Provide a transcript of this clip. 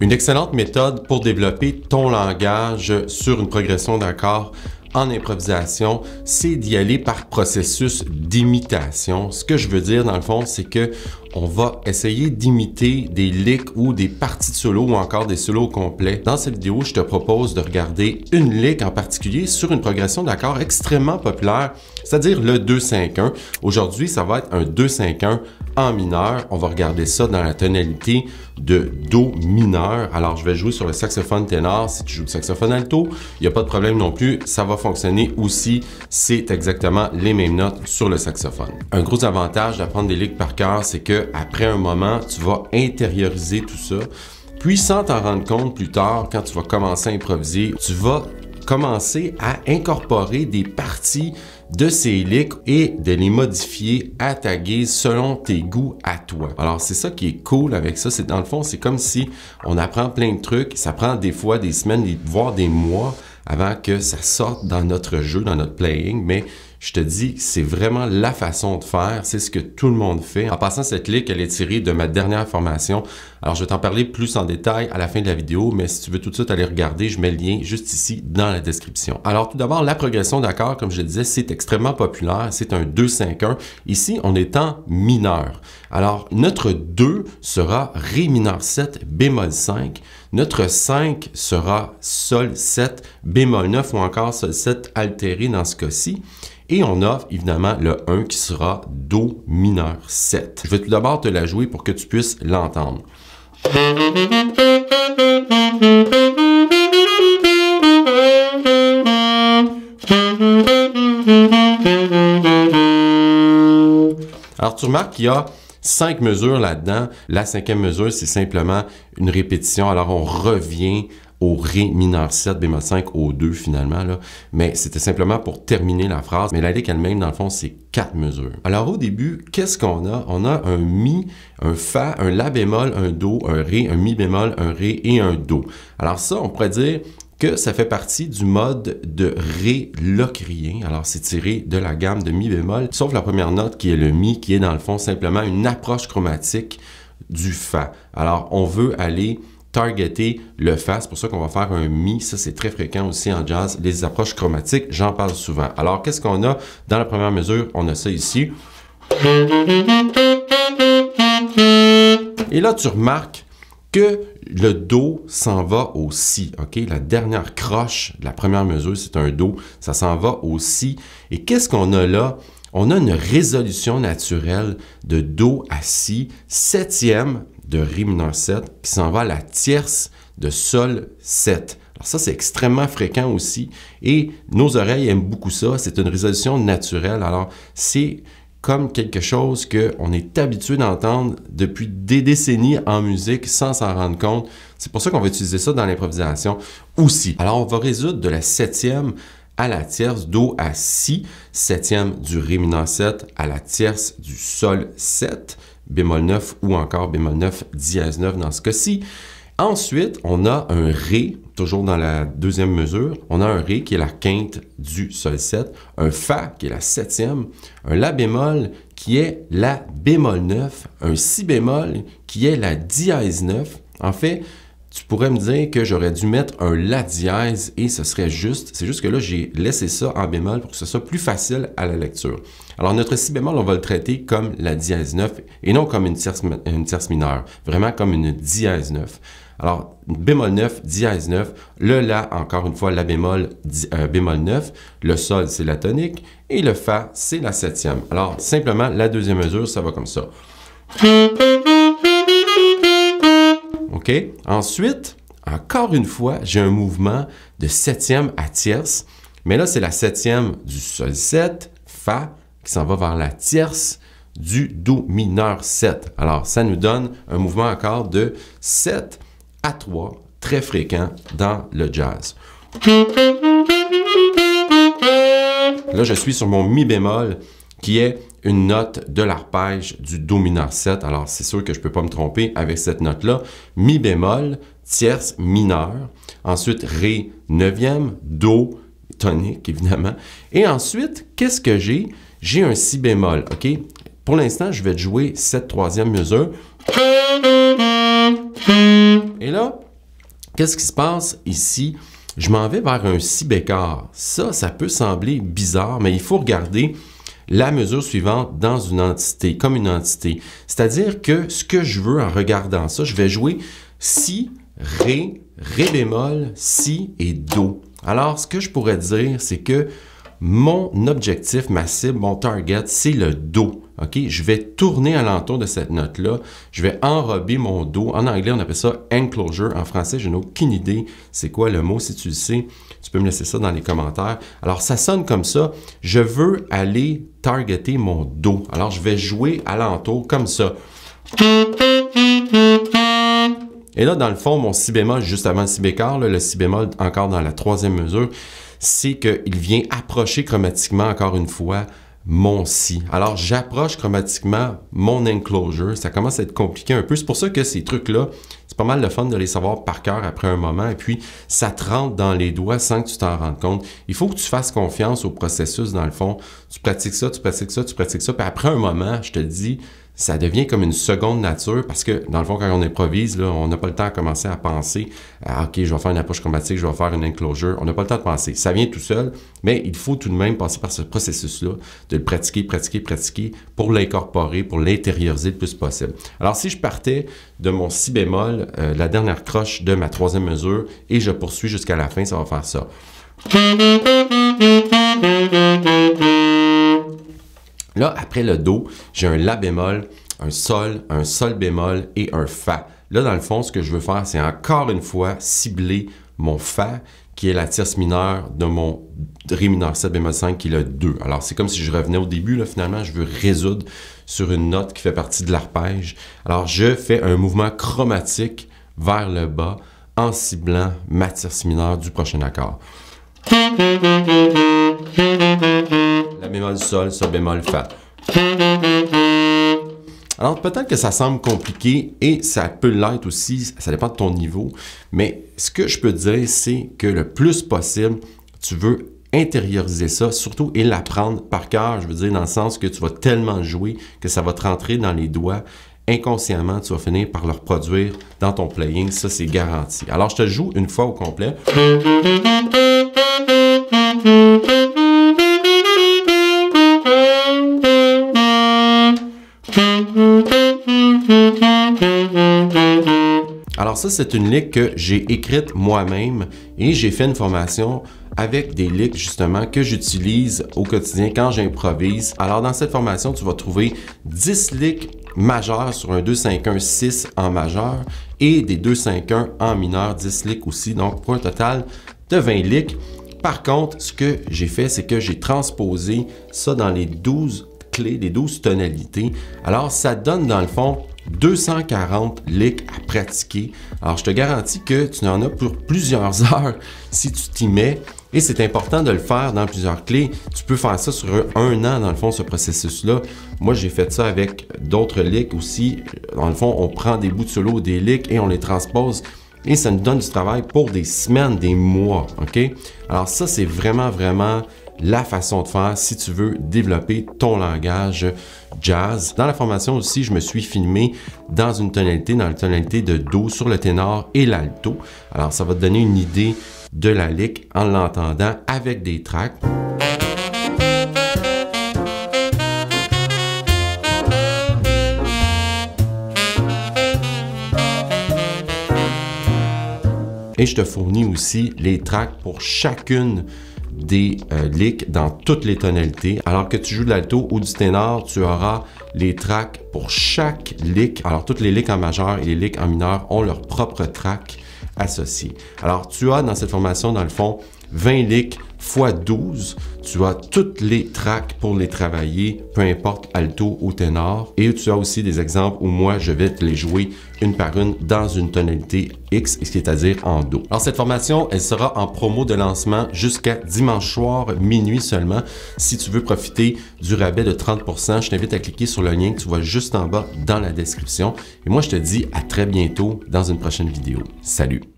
Une excellente méthode pour développer ton langage sur une progression d'accords en improvisation, c'est d'y aller par processus d'imitation. Ce que je veux dire dans le fond, c'est que on va essayer d'imiter des licks ou des parties de solo ou encore des solos complets. Dans cette vidéo, je te propose de regarder une lick en particulier sur une progression d'accords extrêmement populaire, c'est-à-dire le 2-5-1. Aujourd'hui, ça va être un 2-5-1 mineur. On va regarder ça dans la tonalité de Do mineur. Alors, je vais jouer sur le saxophone ténor. Si tu joues le saxophone alto, il n'y a pas de problème non plus. Ça va fonctionner aussi. C'est exactement les mêmes notes sur le saxophone. Un gros avantage d'apprendre des lignes par cœur, c'est que après un moment, tu vas intérioriser tout ça. Puis sans t'en rendre compte plus tard, quand tu vas commencer à improviser, tu vas commencer à incorporer des parties de ces licks et de les modifier à ta guise selon tes goûts à toi. Alors c'est ça qui est cool avec ça, c'est dans le fond c'est comme si on apprend plein de trucs, ça prend des fois des semaines, voire des mois avant que ça sorte dans notre jeu, dans notre playing, mais je te dis, c'est vraiment la façon de faire, c'est ce que tout le monde fait. En passant, cette ligue, elle est tirée de ma dernière formation. Alors, je vais t'en parler plus en détail à la fin de la vidéo, mais si tu veux tout de suite aller regarder, je mets le lien juste ici dans la description. Alors, tout d'abord, la progression d'accord, comme je le disais, c'est extrêmement populaire. C'est un 2-5-1. Ici, on est en mineur. Alors, notre 2 sera Ré mineur 7 bémol 5. Notre 5 sera Sol 7 bémol 9 ou encore Sol 7 altéré dans ce cas-ci. Et on a évidemment le 1 qui sera Do mineur 7. Je vais tout d'abord te la jouer pour que tu puisses l'entendre. Alors tu remarques qu'il y a cinq mesures là-dedans. La cinquième mesure, c'est simplement une répétition. Alors on revient au Ré mineur 7 bémol 5 au 2 finalement, là. mais c'était simplement pour terminer la phrase. Mais la ligue elle-même, dans le fond, c'est quatre mesures. Alors au début, qu'est-ce qu'on a? On a un Mi, un Fa, un La bémol, un Do, un Ré, un Mi bémol, un Ré et un Do. Alors ça, on pourrait dire que ça fait partie du mode de Ré locrien. Alors, c'est tiré de la gamme de Mi bémol, sauf la première note qui est le Mi, qui est dans le fond simplement une approche chromatique du Fa. Alors, on veut aller targeter le fa. C'est pour ça qu'on va faire un mi. Ça, c'est très fréquent aussi en jazz. Les approches chromatiques, j'en parle souvent. Alors, qu'est-ce qu'on a dans la première mesure? On a ça ici. Et là, tu remarques que le Do s'en va au Si. ok La dernière croche de la première mesure, c'est un Do. Ça s'en va au Si. Et qu'est-ce qu'on a là? On a une résolution naturelle de Do à Si, septième de Ré mineur 7 qui s'en va à la tierce de Sol 7. Alors ça, c'est extrêmement fréquent aussi et nos oreilles aiment beaucoup ça. C'est une résolution naturelle. Alors c'est comme quelque chose qu'on est habitué d'entendre depuis des décennies en musique sans s'en rendre compte. C'est pour ça qu'on va utiliser ça dans l'improvisation aussi. Alors on va résoudre de la septième à la tierce, Do à Si, septième du Ré mineur 7 à la tierce du Sol 7, bémol 9 ou encore bémol 9 dièse 9 dans ce cas-ci. Ensuite, on a un Ré, toujours dans la deuxième mesure. On a un Ré qui est la quinte du sol 7, un Fa qui est la septième, un La bémol qui est la bémol 9, un Si bémol qui est la dièse 9. En fait, tu pourrais me dire que j'aurais dû mettre un La dièse et ce serait juste. C'est juste que là, j'ai laissé ça en bémol pour que ce soit plus facile à la lecture. Alors, notre Si bémol, on va le traiter comme la dièse 9 et non comme une tierce, mineure, vraiment comme une dièse 9. Alors, bémol 9, dièse 9, le La, encore une fois, La bémol, euh, bémol 9, le Sol, c'est la tonique, et le Fa, c'est la septième. Alors, simplement, la deuxième mesure, ça va comme ça. Ensuite, encore une fois, j'ai un mouvement de septième à tierce. Mais là, c'est la septième du sol 7, Fa, qui s'en va vers la tierce du Do mineur 7. Alors, ça nous donne un mouvement encore de 7 à 3, très fréquent dans le jazz. Là, je suis sur mon Mi bémol qui est une note de l'arpège du Do mineur 7. Alors, c'est sûr que je ne peux pas me tromper avec cette note-là. Mi bémol, tierce mineure. Ensuite, Ré neuvième, Do tonique, évidemment. Et ensuite, qu'est-ce que j'ai? J'ai un Si bémol, OK? Pour l'instant, je vais jouer cette troisième mesure. Et là, qu'est-ce qui se passe ici? Je m'en vais vers un Si bécard. Ça, ça peut sembler bizarre, mais il faut regarder la mesure suivante dans une entité, comme une entité. C'est-à-dire que ce que je veux en regardant ça, je vais jouer si, ré, ré bémol, si et do. Alors, ce que je pourrais dire, c'est que mon objectif, ma cible, mon target, c'est le do. Je vais tourner alentour de cette note-là. Je vais enrober mon dos. En anglais, on appelle ça enclosure. En français, je n'ai aucune idée c'est quoi le mot. Si tu le sais, tu peux me laisser ça dans les commentaires. Alors, ça sonne comme ça. Je veux aller targeter mon dos. Alors, je vais jouer alentour comme ça. Et là, dans le fond, mon si bémol, juste avant le si bécard, le si bémol encore dans la troisième mesure, c'est qu'il vient approcher chromatiquement encore une fois mon si. Alors, j'approche chromatiquement mon enclosure. Ça commence à être compliqué un peu. C'est pour ça que ces trucs-là, c'est pas mal le fun de les savoir par cœur après un moment. Et puis, ça te rentre dans les doigts sans que tu t'en rendes compte. Il faut que tu fasses confiance au processus, dans le fond. Tu pratiques ça, tu pratiques ça, tu pratiques ça. Puis après un moment, je te dis, ça devient comme une seconde nature parce que, dans le fond, quand on improvise, on n'a pas le temps à commencer à penser ah, OK, je vais faire une approche chromatique, je vais faire une enclosure. On n'a pas le temps de penser. Ça vient tout seul, mais il faut tout de même passer par ce processus-là, de le pratiquer, pratiquer, pratiquer pour l'incorporer, pour l'intérioriser le plus possible. Alors, si je partais de mon si bémol, euh, la dernière croche de ma troisième mesure, et je poursuis jusqu'à la fin, ça va faire ça. Là, après le Do, j'ai un La bémol, un Sol, un Sol bémol et un Fa. Là, dans le fond, ce que je veux faire, c'est encore une fois cibler mon Fa, qui est la tierce mineure de mon Ré mineur 7 bémol 5, qui est le 2. Alors, c'est comme si je revenais au début. finalement, je veux résoudre sur une note qui fait partie de l'arpège. Alors, je fais un mouvement chromatique vers le bas en ciblant ma tierce mineure du prochain accord. La bémol sol, sol bémol fa. Alors peut-être que ça semble compliqué et ça peut l'être aussi, ça dépend de ton niveau, mais ce que je peux te dire, c'est que le plus possible, tu veux intérioriser ça, surtout et l'apprendre par cœur, je veux dire dans le sens que tu vas tellement jouer que ça va te rentrer dans les doigts inconsciemment, tu vas finir par le reproduire dans ton playing, ça c'est garanti. Alors je te joue une fois au complet. Alors ça, c'est une ligue que j'ai écrite moi-même et j'ai fait une formation avec des licks justement que j'utilise au quotidien quand j'improvise. Alors dans cette formation, tu vas trouver 10 licks majeurs sur un 2-5-1-6 en majeur et des 2-5-1 en mineur, 10 licks aussi, donc pour un total de 20 licks. Par contre, ce que j'ai fait, c'est que j'ai transposé ça dans les 12 clés, les 12 tonalités. Alors, ça donne dans le fond 240 licks à pratiquer. Alors, je te garantis que tu en as pour plusieurs heures si tu t'y mets. Et c'est important de le faire dans plusieurs clés. Tu peux faire ça sur un an, dans le fond, ce processus-là. Moi, j'ai fait ça avec d'autres licks aussi. Dans le fond, on prend des bouts de solo, des licks et on les transpose et ça nous donne du travail pour des semaines, des mois. OK? Alors ça, c'est vraiment, vraiment la façon de faire si tu veux développer ton langage jazz. Dans la formation aussi, je me suis filmé dans une tonalité, dans la tonalité de Do sur le ténor et l'alto. Alors ça va te donner une idée de la lick en l'entendant avec des tracts. et je te fournis aussi les tracks pour chacune des euh, licks dans toutes les tonalités. Alors que tu joues de l'alto ou du ténor, tu auras les tracks pour chaque lick. Alors toutes les licks en majeur et les licks en mineur ont leur propre track associés. Alors tu as dans cette formation, dans le fond, 20 licks fois 12, tu as toutes les tracks pour les travailler, peu importe alto ou ténor. Et tu as aussi des exemples où moi, je vais te les jouer une par une dans une tonalité X, c'est-à-dire en Do. Alors cette formation, elle sera en promo de lancement jusqu'à dimanche soir, minuit seulement. Si tu veux profiter du rabais de 30%, je t'invite à cliquer sur le lien que tu vois juste en bas dans la description. Et moi, je te dis à très bientôt dans une prochaine vidéo. Salut!